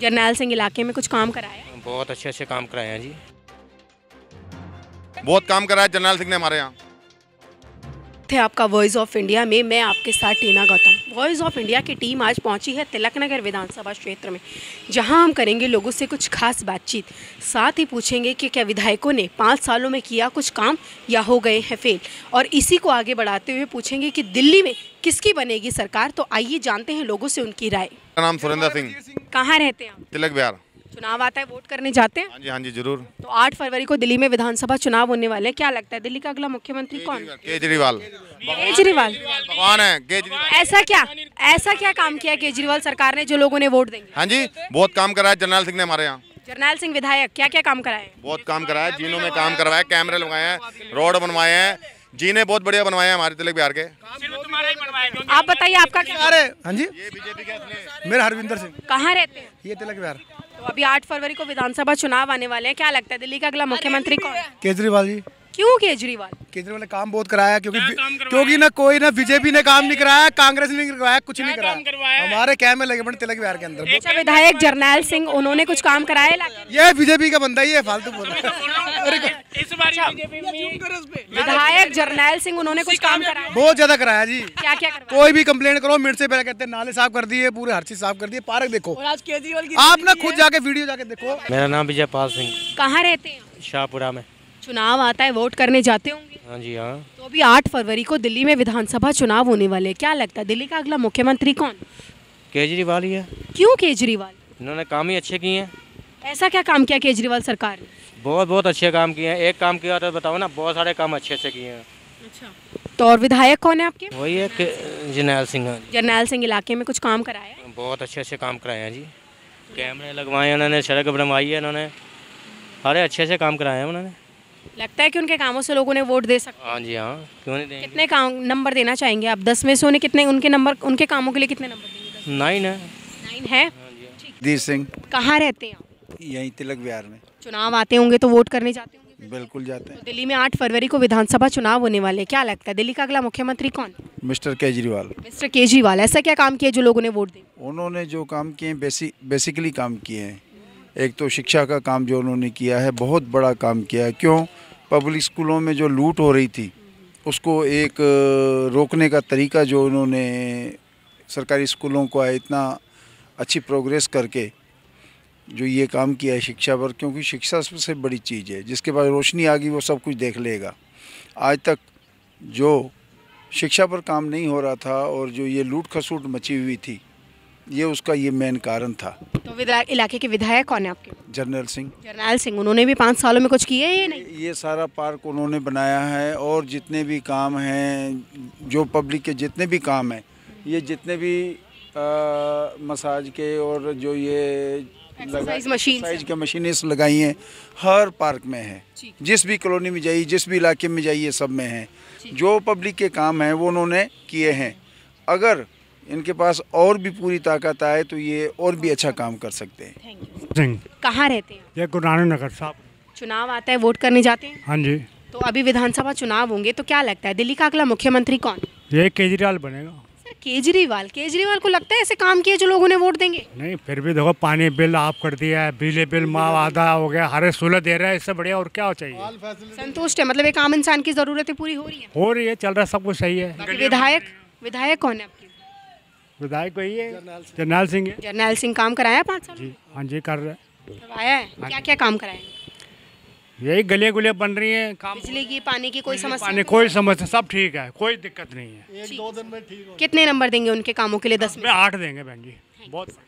जरनैल सिंह इलाके में कुछ काम कराया बहुत अच्छे अच्छे काम कराए हैं जी बहुत काम कराया जरनैल सिंह ने हमारे यहाँ थे आपका वॉइस ऑफ इंडिया में मैं आपके साथ Tina Gautam voice of India की टीम आज पहुंची है तिलक नगर विधानसभा क्षेत्र में जहां हम करेंगे लोगों से कुछ खास बातचीत साथ ही पूछेंगे कि क्या विधायकों ने पाँच सालों में किया कुछ काम या हो गए हैं फेल और इसी को आगे बढ़ाते हुए पूछेंगे कि दिल्ली में किसकी बनेगी सरकार तो आइए जानते हैं लोगों से उनकी राय नाम सुरेंद्र सिंह कहाँ रहते हैं तिलक बिहार चुनाव आता है वोट करने जाते हैं हाँ जी हाँ जी जरूर तो आठ फरवरी को दिल्ली में विधानसभा चुनाव होने वाले हैं क्या लगता है दिल्ली का अगला मुख्यमंत्री कौन केजरीवाल केजरीवाल भगवान है केजरीवाल ऐसा क्या ऐसा क्या काम किया केजरीवाल सरकार ने जो लोगों ने वोट देंगे हाँ जी बहुत काम कराया जनरल सिंह ने हमारे यहाँ जरनैल सिंह विधायक क्या क्या काम कराए बहुत काम कराया जीनों में काम करवाया कैमरे लगाए हैं रोड बनवाए हैं जीने बहुत बढ़िया बनवाए हैं हमारे तिलक बिहार के आप बताइए आपका क्या अरे हाँ जी मेरा हरविंदर सिंह कहाँ रहते हैं ये तिलक बिहार तो अभी आठ फरवरी को विधानसभा चुनाव आने वाले हैं क्या लगता है दिल्ली का अगला मुख्यमंत्री कौन केजरीवाल जी क्यों केजरीवाल केजरीवाल ने काम बहुत कराया क्योंकि क्योंकि ना कोई ना बीजेपी ने काम नहीं कराया कांग्रेस ने नहीं करवाया कुछ नहीं कराया हमारे कैम में लगे बने तिलक बिहार के अंदर अच्छा, विधायक जरनैल सिंह उन्होंने कुछ काम कराया ये बीजेपी का बंदा ही है फालतू बोला अच्छा विधायक जरनैल सिंह उन्होंने कुछ काम कराया बहुत ज्यादा कराया जी क्या क्या कोई भी कंप्लेंट करो मेरे से पहले कहते नाले साफ कर दिए पूरे हर चीज साफ कर दिए पार्क देखो आप ना खुद जाके वीडियो जाके देखो मेरा नाम पाल सिंह कहाँ रहते हैं शाहपुरा में चुनाव आता है वोट करने जाते होंगे हाँ जी हाँ तो अभी आठ फरवरी को दिल्ली में विधानसभा चुनाव होने वाले क्या लगता है दिल्ली का अगला मुख्यमंत्री कौन केजरीवाल ही है क्यों केजरीवाल इन्होंने काम ही अच्छे किए हैं ऐसा क्या काम किया केजरीवाल सरकार ने बहुत बहुत अच्छे काम किए हैं एक काम किया तो बताओ ना बहुत सारे काम अच्छे से किए हैं अच्छा तो और विधायक कौन है आपके वही है जनैल सिंह जनैल सिंह इलाके में कुछ काम कराया है बहुत अच्छे अच्छे काम कराए हैं जी कैमरे लगवाए हैं उन्होंने सड़क बनवाई है उन्होंने अरे अच्छे से काम कराए हैं उन्होंने लगता है कि उनके कामों से लोगों ने वोट दे सकते हाँ जी हाँ क्यों नहीं कितने काम नंबर देना चाहेंगे आप दस में से उन्हें कितने उनके नंबर उनके कामों के लिए कितने नंबर देंगे नाइन है नाइन है हाँ हाँ। सिंह कहाँ रहते हैं आप यहीं तिलक विहार में चुनाव आते होंगे तो वोट करने जाते होंगे बिल्कुल जाते हैं तो दिल्ली में आठ फरवरी को विधानसभा चुनाव होने वाले क्या लगता है दिल्ली का अगला मुख्यमंत्री कौन मिस्टर केजरीवाल मिस्टर केजरीवाल ऐसा क्या काम किया जो लोगों ने वोट दिए उन्होंने जो काम किए बेसिकली काम किए हैं एक तो शिक्षा का काम जो उन्होंने किया है बहुत बड़ा काम किया है क्यों पब्लिक स्कूलों में जो लूट हो रही थी उसको एक रोकने का तरीका जो उन्होंने सरकारी स्कूलों को इतना अच्छी प्रोग्रेस करके जो ये काम किया है शिक्षा पर क्योंकि शिक्षा सबसे बड़ी चीज़ है जिसके पास रोशनी आ गई वो सब कुछ देख लेगा आज तक जो शिक्षा पर काम नहीं हो रहा था और जो ये लूट खसूट मची हुई थी ये उसका ये मेन कारण था तो इलाके के विधायक कौन है आपके जनरल सिंह जनरल सिंह उन्होंने भी पाँच सालों में कुछ किया है या नहीं ये सारा पार्क उन्होंने बनाया है और जितने भी काम हैं जो पब्लिक के जितने भी काम हैं ये जितने भी आ, मसाज के और जो ये एक्सरसाइज की मशीन लगाई हैं हर पार्क में है जिस भी कॉलोनी में जाइए जिस भी इलाके में जाइए सब में है जो पब्लिक के काम हैं वो उन्होंने किए हैं अगर इनके पास और भी पूरी ताकत आए तो ये और भी अच्छा काम कर सकते हैं कहाँ रहते हैं ये गुरु नानक नगर साहब चुनाव आता है वोट करने जाते हैं हाँ जी तो अभी विधानसभा चुनाव होंगे तो क्या लगता है दिल्ली का अगला मुख्यमंत्री कौन ये केजरीवाल बनेगा केजरीवाल केजरीवाल को लगता है ऐसे काम किए जो लोग उन्हें वोट देंगे नहीं फिर भी देखो पानी बिल आप कर दिया है बिजली बिल माँ आधा हो गया हरे सोलह दे रहा है इससे बढ़िया और क्या हो चाहिए संतुष्ट है मतलब एक आम इंसान की जरूरतें पूरी हो रही है हो रही है चल रहा सब कुछ सही है विधायक विधायक कौन है आपके विधायक वही है जरनैल सिंह जरनैल सिंह काम कराया पाँच साल हाँ जी कर रहे हैं हाँ क्या क्या काम कराएंगे यही गलियाँ गुलियाँ बन रही हैं काम बिजली की पानी की कोई समस्या पानी कोई समस्या सब ठीक है कोई दिक्कत नहीं है एक दो दिन में ठीक कितने नंबर देंगे उनके कामों के लिए दस में आठ देंगे बहन जी बहुत